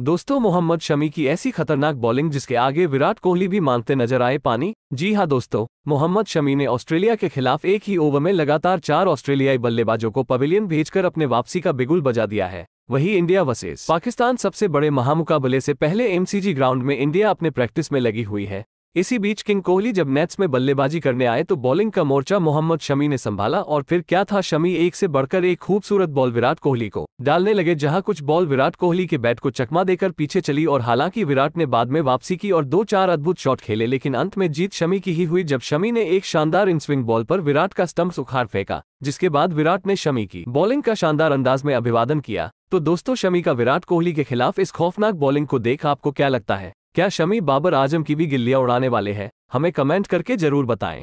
दोस्तों मोहम्मद शमी की ऐसी खतरनाक बॉलिंग जिसके आगे विराट कोहली भी मानते नजर आए पानी जी हां दोस्तों मोहम्मद शमी ने ऑस्ट्रेलिया के खिलाफ एक ही ओवर में लगातार चार ऑस्ट्रेलियाई बल्लेबाजों को पवेलियन भेजकर अपने वापसी का बिगुल बजा दिया है वही इंडिया वसेज पाकिस्तान सबसे बड़े महामुकाबले से पहले एमसीजी ग्राउंड में इंडिया अपने प्रैक्टिस में लगी हुई है इसी बीच किंग कोहली जब नेट्स में बल्लेबाजी करने आए तो बॉलिंग का मोर्चा मोहम्मद शमी ने संभाला और फिर क्या था शमी एक से बढ़कर एक खूबसूरत बॉल विराट कोहली को डालने लगे जहां कुछ बॉल विराट कोहली के बैट को चकमा देकर पीछे चली और हालांकि विराट ने बाद में वापसी की और दो चार अद्भुत शॉट खेले लेकिन अंत में जीत शमी की ही हुई जब शमी ने एक शानदार इन स्विंग बॉल पर विराट का स्टम्प उखाड़ फेंका जिसके बाद विराट ने शमी की बॉलिंग का शानदार अंदाज में अभिवादन किया तो दोस्तों शमी का विराट कोहली के खिलाफ इस खौफनाक बॉलिंग को देख आपको क्या लगता है क्या शमी बाबर आजम की भी गिल्लियां उड़ाने वाले हैं हमें कमेंट करके जरूर बताएं